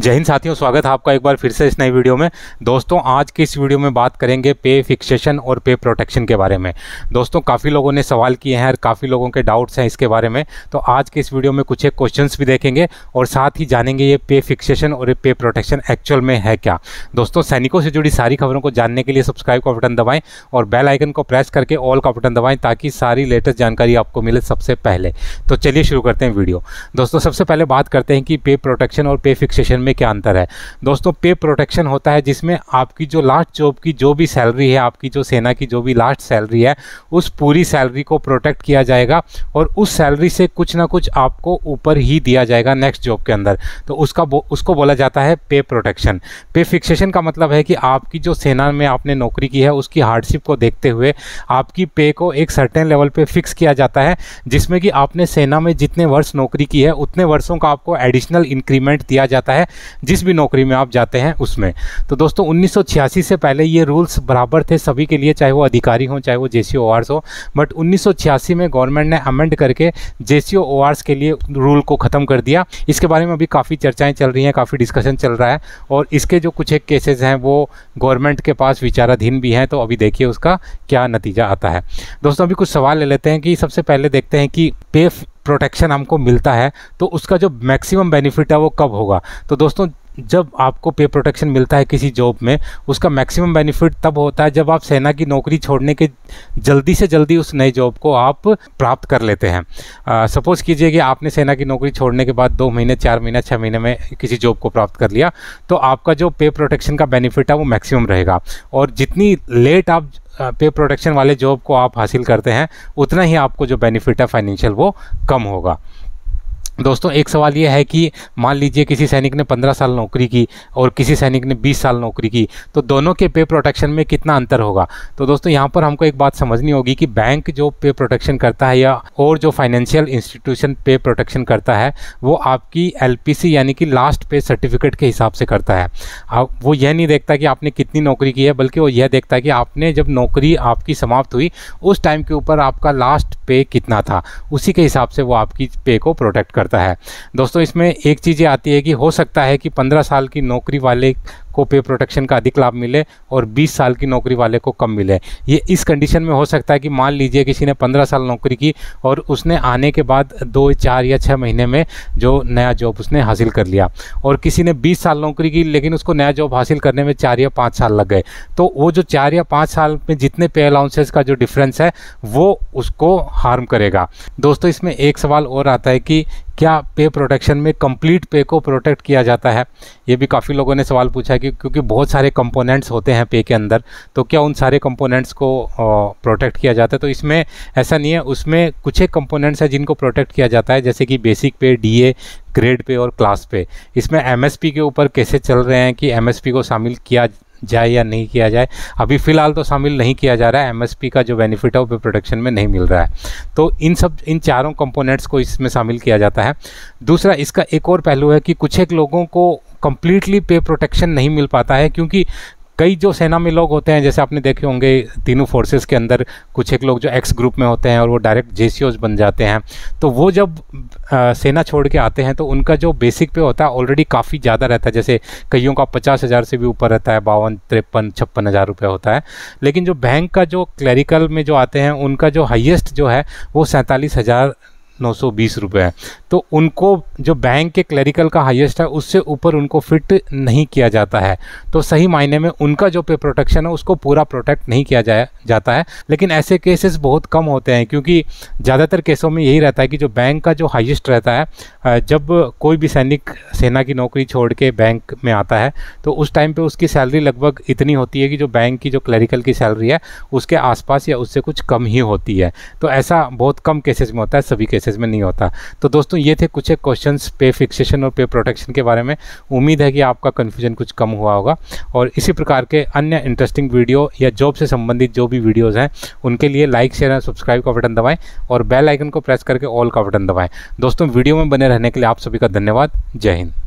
जय हिंद साथियों स्वागत है आपका एक बार फिर से इस नई वीडियो में दोस्तों आज के इस वीडियो में बात करेंगे पे फिक्सेशन और पे प्रोटेक्शन के बारे में दोस्तों काफ़ी लोगों ने सवाल किए हैं और काफ़ी लोगों के डाउट्स हैं इसके बारे में तो आज के इस वीडियो में कुछ एक क्वेश्चंस भी देखेंगे और साथ ही जानेंगे ये पे फिक्सेशन और ये पे प्रोटेक्शन एक्चुअल में है क्या दोस्तों सैनिकों से जुड़ी सारी खबरों को जानने के लिए सब्सक्राइब का बटन दबाएँ और बेल आइकन को प्रेस करके ऑल का बटन दबाएँ ताकि सारी लेटेस्ट जानकारी आपको मिले सबसे पहले तो चलिए शुरू करते हैं वीडियो दोस्तों सबसे पहले बात करते हैं कि पे प्रोटेक्शन और पे फिक्सेशन में क्या अंतर है दोस्तों पे प्रोटेक्शन होता है जिसमें आपकी जो लास्ट जॉब की जो भी सैलरी है आपकी जो सेना की जो भी लास्ट सैलरी है उस पूरी सैलरी को प्रोटेक्ट किया जाएगा और उस सैलरी से कुछ ना कुछ आपको ऊपर ही दिया जाएगा नेक्स्ट जॉब के अंदर तो उसका बो, उसको बोला जाता है पे प्रोटेक्शन पे फिक्सेशन का मतलब है कि आपकी जो सेना में आपने नौकरी की है उसकी हार्डशिप को देखते हुए आपकी पे को एक सर्टेन लेवल पे फिक्स किया जाता है जिसमें कि आपने सेना में जितने वर्ष नौकरी की है उतने वर्षों का आपको एडिशनल इंक्रीमेंट दिया जाता है जिस भी नौकरी में आप जाते हैं उसमें तो दोस्तों उन्नीस से पहले ये रूल्स बराबर थे सभी के लिए चाहे वो अधिकारी हों चाहे वो जे सी हो बट उन्नीस में गवर्नमेंट ने अमेंड करके जे सी के लिए रूल को ख़त्म कर दिया इसके बारे में अभी काफ़ी चर्चाएं चल रही हैं काफ़ी डिस्कशन चल रहा है और इसके जो कुछ एक केसेज हैं वो गवर्नमेंट के पास विचाराधीन भी हैं तो अभी देखिए उसका क्या नतीजा आता है दोस्तों अभी कुछ सवाल ले लेते हैं कि सबसे पहले देखते हैं कि पे प्रोटेक्शन हमको मिलता है तो उसका जो मैक्सिमम बेनिफिट है वो कब होगा तो दोस्तों जब आपको पे प्रोटेक्शन मिलता है किसी जॉब में उसका मैक्सिमम बेनिफिट तब होता है जब आप सेना की नौकरी छोड़ने के जल्दी से जल्दी उस नए जॉब को आप प्राप्त कर लेते हैं सपोज़ कीजिए कि आपने सेना की नौकरी छोड़ने के बाद दो महीने चार महीने छः महीने में किसी जॉब को प्राप्त कर लिया तो आपका जो पे प्रोटेक्शन का बेनिफिट है वो मैक्सिमम रहेगा और जितनी लेट आप पे प्रोटेक्शन वाले जॉब को आप हासिल करते हैं उतना ही आपको जो बेनिफिट है फाइनेंशियल वो कम होगा दोस्तों एक सवाल यह है कि मान लीजिए किसी सैनिक ने 15 साल नौकरी की और किसी सैनिक ने 20 साल नौकरी की तो दोनों के पे प्रोटेक्शन में कितना अंतर होगा तो दोस्तों यहाँ पर हमको एक बात समझनी होगी कि बैंक जो पे प्रोटेक्शन करता है या और जो फाइनेंशियल इंस्टीट्यूशन पे प्रोटेक्शन करता है वो आपकी एल यानी कि लास्ट पे सर्टिफिकेट के हिसाब से करता है आप वो यह नहीं देखता कि आपने कितनी नौकरी की है बल्कि वो यह देखता है कि आपने जब नौकरी आपकी समाप्त हुई उस टाइम के ऊपर आपका लास्ट पे कितना था उसी के हिसाब से वो आपकी पे को प्रोटेक्ट करता है दोस्तों इसमें एक चीज़ आती है कि हो सकता है कि पंद्रह साल की नौकरी वाले को पे प्रोटेक्शन का अधिक लाभ मिले और 20 साल की नौकरी वाले को कम मिले ये इस कंडीशन में हो सकता है कि मान लीजिए किसी ने 15 साल नौकरी की और उसने आने के बाद दो चार या छः महीने में जो नया जॉब उसने हासिल कर लिया और किसी ने बीस साल नौकरी की लेकिन उसको नया जॉब हासिल करने में चार या पाँच साल लग गए तो वो जो चार या पाँच साल में जितने पे अलाउंसेस का जो डिफरेंस है वो उसको हार्म करेगा दोस्तों इसमें एक सवाल और आता है कि क्या पे प्रोटेक्शन में कंप्लीट पे को प्रोटेक्ट किया जाता है ये भी काफ़ी लोगों ने सवाल पूछा है कि क्योंकि बहुत सारे कंपोनेंट्स होते हैं पे के अंदर तो क्या उन सारे कंपोनेंट्स को प्रोटेक्ट किया जाता है तो इसमें ऐसा नहीं है उसमें कुछ एक कंपोनेंट्स हैं जिनको प्रोटेक्ट किया जाता है जैसे कि बेसिक पे डी ग्रेड पे और क्लास पे इसमें एम के ऊपर कैसे चल रहे हैं कि एम को शामिल किया जाए या नहीं किया जाए अभी फ़िलहाल तो शामिल नहीं किया जा रहा है एमएसपी का जो बेनिफिट है वो प्रोडक्शन में नहीं मिल रहा है तो इन सब इन चारों कंपोनेंट्स को इसमें शामिल किया जाता है दूसरा इसका एक और पहलू है कि कुछ एक लोगों को कम्प्लीटली पे प्रोटेक्शन नहीं मिल पाता है क्योंकि कई जो सेना में लोग होते हैं जैसे आपने देखे होंगे तीनों फोर्सेस के अंदर कुछ एक लोग जो एक्स ग्रुप में होते हैं और वो डायरेक्ट जे बन जाते हैं तो वो जब आ, सेना छोड़ के आते हैं तो उनका जो बेसिक पे होता है ऑलरेडी काफ़ी ज़्यादा रहता है जैसे कईयों का पचास हज़ार से भी ऊपर रहता है बावन तिरपन छप्पन हज़ार रुपये होता है लेकिन जो बैंक का जो क्लरिकल में जो आते हैं उनका जो हाइएस्ट जो है वो सैंतालीस हज़ार नौ सौ बीस रुपये है तो उनको जो बैंक के क्लरिकल का हाईएस्ट है उससे ऊपर उनको फिट नहीं किया जाता है तो सही मायने में उनका जो पे प्रोटेक्शन है उसको पूरा प्रोटेक्ट नहीं किया जाया जाता है लेकिन ऐसे केसेस बहुत कम होते हैं क्योंकि ज़्यादातर केसों में यही रहता है कि जो बैंक का जो हाइएस्ट रहता है जब कोई भी सैनिक सेना की नौकरी छोड़ के बैंक में आता है तो उस टाइम पर उसकी सैलरी लगभग इतनी होती है कि जो बैंक की जो क्लरिकल की सैलरी है उसके आसपास या उससे कुछ कम ही होती है तो ऐसा बहुत कम केसेस में होता है सभी केस केसेस में नहीं होता तो दोस्तों ये थे कुछ एक क्वेश्चन पे फिक्सेशन और पे प्रोटेक्शन के बारे में उम्मीद है कि आपका कन्फ्यूजन कुछ कम हुआ होगा और इसी प्रकार के अन्य इंटरेस्टिंग वीडियो या जॉब से संबंधित जो भी वीडियोज़ हैं उनके लिए लाइक शेयर और सब्सक्राइब का बटन दबाएँ और बेल आइकन को प्रेस करके ऑल का बटन दबाएँ दोस्तों वीडियो में बने रहने के लिए आप सभी का धन्यवाद जय हिंद